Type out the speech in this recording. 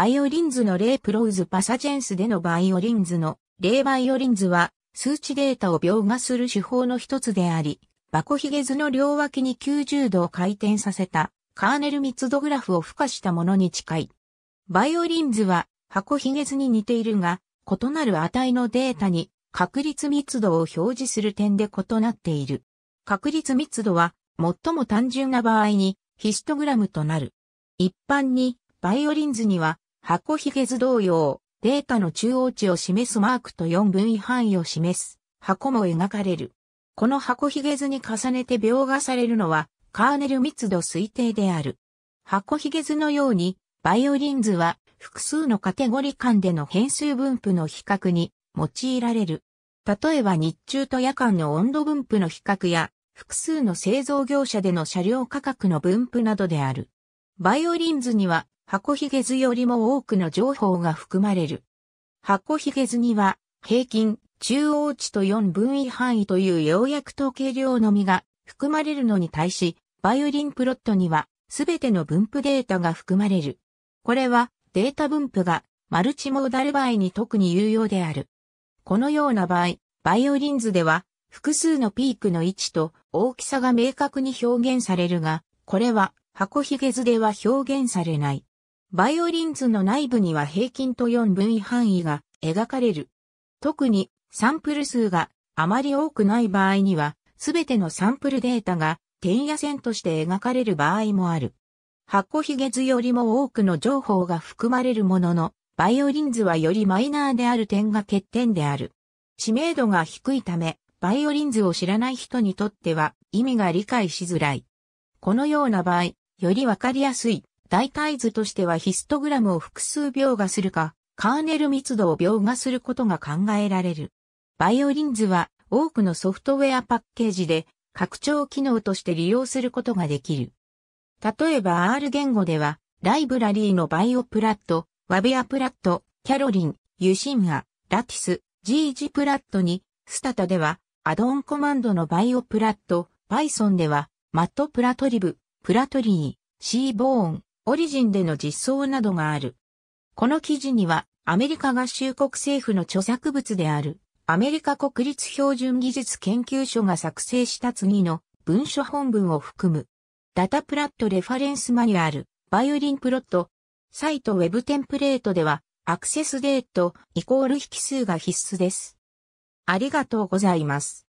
バイオリンズのレイプロウズパサジェンスでのバイオリンズのイバイオリンズは数値データを描画する手法の一つであり、バコヒゲズの両脇に90度を回転させたカーネル密度グラフを付加したものに近い。バイオリンズは箱ヒゲズに似ているが、異なる値のデータに確率密度を表示する点で異なっている。確率密度は最も単純な場合にヒストグラムとなる。一般にバイオリンズには箱ひげ図同様、データの中央値を示すマークと4分位範囲を示す箱も描かれる。この箱ひげ図に重ねて描画されるのは、カーネル密度推定である。箱ひげ図のように、バイオリン図は複数のカテゴリ間での変数分布の比較に用いられる。例えば日中と夜間の温度分布の比較や、複数の製造業者での車両価格の分布などである。バイオリン図には箱ひげ図よりも多くの情報が含まれる。箱ひげ図には、平均、中央値と4分位範囲という要約統計量のみが含まれるのに対し、バイオリンプロットには、すべての分布データが含まれる。これは、データ分布が、マルチモーダル場合に特に有用である。このような場合、バイオリン図では、複数のピークの位置と大きさが明確に表現されるが、これは、箱ひげ図では表現されない。バイオリン図の内部には平均と4分位範囲が描かれる。特にサンプル数があまり多くない場合には、すべてのサンプルデータが点や線として描かれる場合もある。箱ひげ図よりも多くの情報が含まれるものの、バイオリン図はよりマイナーである点が欠点である。知名度が低いため、バイオリン図を知らない人にとっては意味が理解しづらい。このような場合、よりわかりやすい代替図としてはヒストグラムを複数描画するか、カーネル密度を描画することが考えられる。バイオリン図は多くのソフトウェアパッケージで拡張機能として利用することができる。例えば R 言語では、ライブラリーのバイオプラット、ワビアプラット、キャロリン、ユシンア、ラティス、ジージプラットに、スタタでは、アドオンコマンドのバイオプラット、パイソンでは、マットプラトリブ、プラトリー、シーボーン、オリジンでの実装などがある。この記事には、アメリカ合衆国政府の著作物である、アメリカ国立標準技術研究所が作成した次の文書本文を含む、ダタプラットレファレンスマニュアル、バイオリンプロット、サイトウェブテンプレートでは、アクセスデートイコール引数が必須です。ありがとうございます。